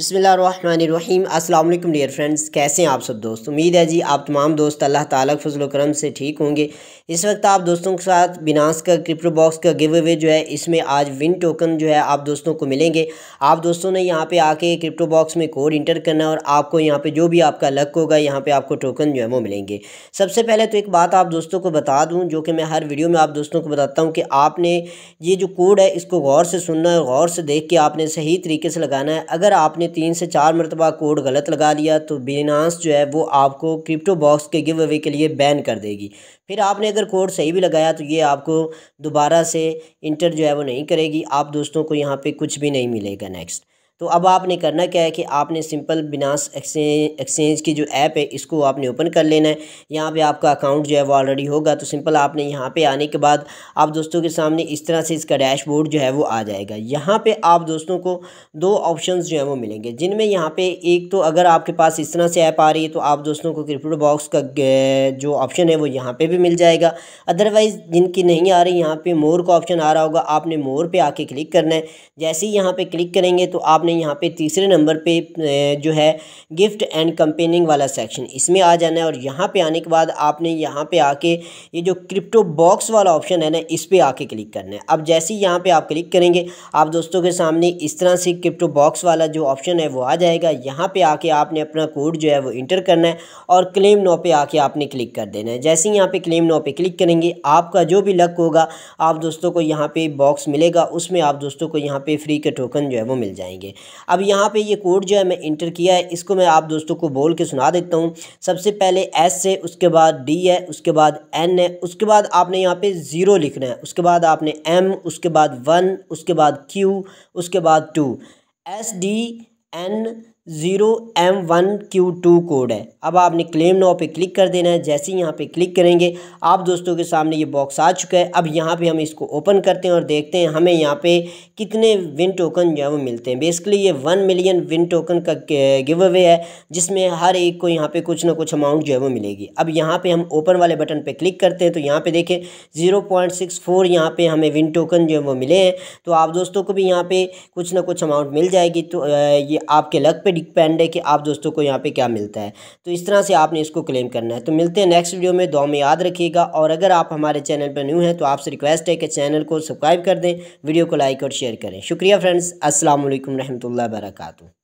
बसमीम अस्सलाम वालेकुम डियर फ्रेंड्स कैसे हैं आप सब दोस्त उम्मीद है जी आप तमाम दोस्त अल्लाह ताला के फजल करम से ठीक होंगे इस वक्त आप दोस्तों के साथ बिनास का क्रिप्टो बॉक्स का गिव अवे जो है इसमें आज विन टोकन जो है आप दोस्तों को मिलेंगे आप दोस्तों ने यहाँ पे आके क्रिप्टो बॉक्स में कोड इंटर करना है और आपको यहाँ पर जो भी आपका लक होगा यहाँ पर आपको टोकन जो है वो मिलेंगे सबसे पहले तो एक बात आप दोस्तों को बता दूँ जो कि मैं हर वीडियो में आप दोस्तों को बताता हूँ कि आपने ये जो कोड है इसको गौर से सुनना है गौर से देख के आपने सही तरीके से लगाना है अगर आपने तीन से चार मरतबा कोड गलत लगा लिया तो बिनास जो है वो आपको क्रिप्टो बॉक्स के गिव अवे के लिए बैन कर देगी फिर आपने अगर कोड सही भी लगाया तो ये आपको दोबारा से इंटर जो है वो नहीं करेगी आप दोस्तों को यहाँ पर कुछ भी नहीं मिलेगा नेक्स्ट तो अब आपने करना क्या है कि आपने सिंपल बिनास एक्सचेंज एक्सचेंज की जो ऐप है इसको आपने ओपन कर लेना है यहाँ पे आपका अकाउंट जो है वो ऑलरेडी होगा तो सिंपल आपने यहाँ पे आने के बाद आप दोस्तों के सामने इस तरह से इसका डैशबोर्ड जो है वो आ जाएगा यहाँ पे आप दोस्तों को दो ऑप्शन जो है वो मिलेंगे जिनमें यहाँ पर एक तो अगर आपके पास इस तरह से ऐप आ रही है तो आप दोस्तों को क्रिप्टो बॉक्स का जो ऑप्शन है वो यहाँ पर भी मिल जाएगा अदरवाइज़ जिनकी नहीं आ रही यहाँ पर मोर का ऑप्शन आ रहा होगा आपने मोर पर आके क्लिक करना है जैसे ही यहाँ पर क्लिक करेंगे तो आपने आपने यहाँ पे तीसरे नंबर पे जो है गिफ्ट एंड कंपेनिंग वाला सेक्शन इसमें आ जाना है और यहाँ पे आने के बाद आपने यहाँ पे आके ये जो क्रिप्टो बॉक्स वाला ऑप्शन है ना इस पर आके क्लिक करना है अब जैसे ही यहाँ पर आप क्लिक करेंगे आप दोस्तों के सामने इस तरह से क्रिप्टो बॉक्स वाला जो ऑप्शन है वो आ जाएगा यहाँ पर आके आपने अपना कोड जो है वो इंटर करना है और क्लेम नो पे आके आपने क्लिक कर देना है जैसे ही यहाँ पर क्लेम नो पे क्लिक करेंगे आपका जो भी लक होगा आप दोस्तों को यहाँ पे बॉक्स मिलेगा उसमें आप दोस्तों को यहाँ पे फ्री के टोकन जो है वो मिल जाएंगे अब यहाँ पे ये कोड जो है मैं इंटर किया है इसको मैं आप दोस्तों को बोल के सुना देता हूँ सबसे पहले एस है उसके बाद डी है उसके बाद एन है उसके बाद आपने यहाँ पे ज़ीरो लिखना है उसके बाद आपने एम उसके बाद वन उसके बाद क्यू उसके बाद two S D N zero M one Q two code है अब आपने क्लेम नाव पे क्लिक कर देना है जैसे ही यहाँ पे क्लिक करेंगे आप दोस्तों के सामने ये बॉक्स आ चुका है अब यहाँ पे हम इसको ओपन करते हैं और देखते हैं हमें यहाँ पे कितने विन टोकन जो है वो मिलते हैं बेसिकली ये वन मिलियन विन टोकन का गिव अवे है जिसमें हर एक को यहाँ पर कुछ ना कुछ अमाउंट जो है वो मिलेगी अब यहाँ पर हम ओपन वाले बटन पर क्लिक करते हैं तो यहाँ पर देखें ज़ीरो पॉइंट सिक्स फोर यहाँ पर हमें विन टोकन जो है वो मिले हैं तो आप दोस्तों को भी यहाँ पर कुछ ना कुछ अमाउंट मिल जाएगी तो ये आपके लक पर डिपेंड है कि आप दोस्तों को यहाँ पे क्या मिलता है तो इस तरह से आपने इसको क्लेम करना है तो मिलते हैं नेक्स्ट वीडियो में दो में याद रखिएगा और अगर आप हमारे चैनल पर न्यू हैं तो आपसे रिक्वेस्ट है कि चैनल को सब्सक्राइब कर दें वीडियो को लाइक और शेयर करें शुक्रिया फ्रेंड्स असल वरहमल वर्का